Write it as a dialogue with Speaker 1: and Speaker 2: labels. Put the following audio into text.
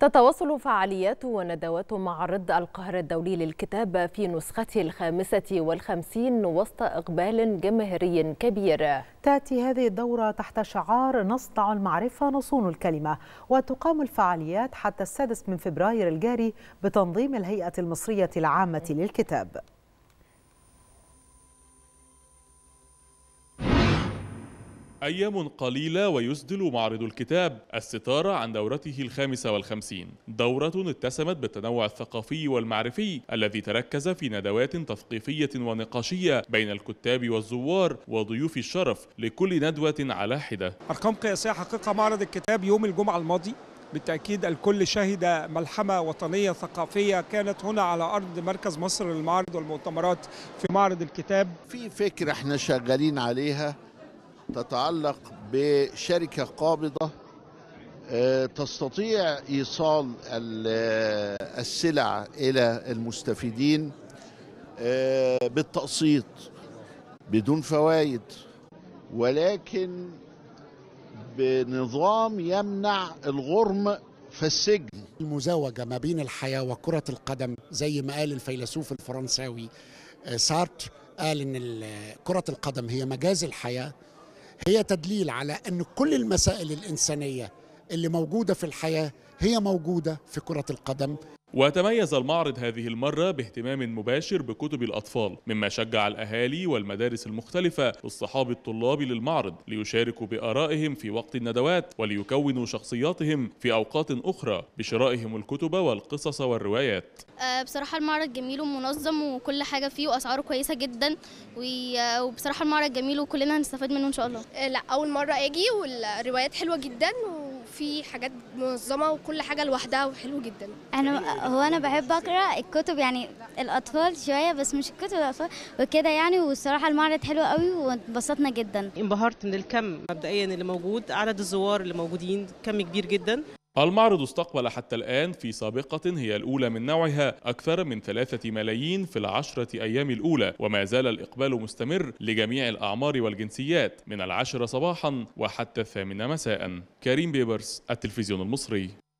Speaker 1: تتواصل فعاليات وندوات معرض القاهرة الدولي للكتاب في نسخته الخامسة والخمسين وسط إقبال جماهيري كبير تأتي هذه الدورة تحت شعار نصنع المعرفة نصون الكلمة وتقام الفعاليات حتى السادس من فبراير الجاري بتنظيم الهيئة المصرية العامة للكتاب أيام قليلة ويسدل معرض الكتاب الستارة عن دورته الخامسة والخمسين دورة اتسمت بالتنوع الثقافي والمعرفي الذي تركز في ندوات تثقيفية ونقاشية بين الكتاب والزوار وضيوف الشرف لكل ندوة على حدة
Speaker 2: أرقام قياسية حقيقة معرض الكتاب يوم الجمعة الماضي بالتأكيد الكل شهد ملحمة وطنية ثقافية كانت هنا على أرض مركز مصر للمعارض
Speaker 3: والمؤتمرات في معرض الكتاب في فكرة احنا شغالين عليها تتعلق بشركة قابضة آه، تستطيع إيصال آه، السلع إلى المستفيدين آه، بالتقسيط بدون فوائد ولكن بنظام يمنع الغرم في
Speaker 2: السجن المزاوجة ما بين الحياة وكرة القدم زي ما قال الفيلسوف الفرنساوي سارت قال إن كرة القدم هي مجاز الحياة هي تدليل على أن كل المسائل الإنسانية اللي موجودة في الحياة هي موجودة في كرة القدم
Speaker 1: وتميز المعرض هذه المرة باهتمام مباشر بكتب الأطفال مما شجع الأهالي والمدارس المختلفة للصحاب الطلاب للمعرض ليشاركوا بآرائهم في وقت الندوات وليكونوا شخصياتهم في أوقات أخرى بشرائهم الكتب والقصص والروايات آه، بصراحة المعرض جميل ومنظم وكل
Speaker 2: حاجة فيه وأسعاره كويسة جدا آه، وبصراحة المعرض جميل وكلنا هنستفاد منه إن شاء الله آه، لا أول مرة أجي والروايات حلوة جدا في حاجات منظمه وكل حاجه لوحدها وحلو جدا انا هو انا بحب اقرا الكتب يعني الاطفال شويه بس مش الكتب الاطفال وكده يعني والصراحه المعرض حلو قوي وانبسطنا جدا انبهرت من
Speaker 1: الكم مبدئيا اللي موجود عدد الزوار اللي موجودين كم كبير جدا المعرض استقبل حتى الآن في سابقة هي الأولى من نوعها أكثر من ثلاثة ملايين في العشرة أيام الأولى وما زال الإقبال مستمر لجميع الأعمار والجنسيات من العاشرة صباحا وحتى الثامنة مساء كريم بيبرس التلفزيون المصري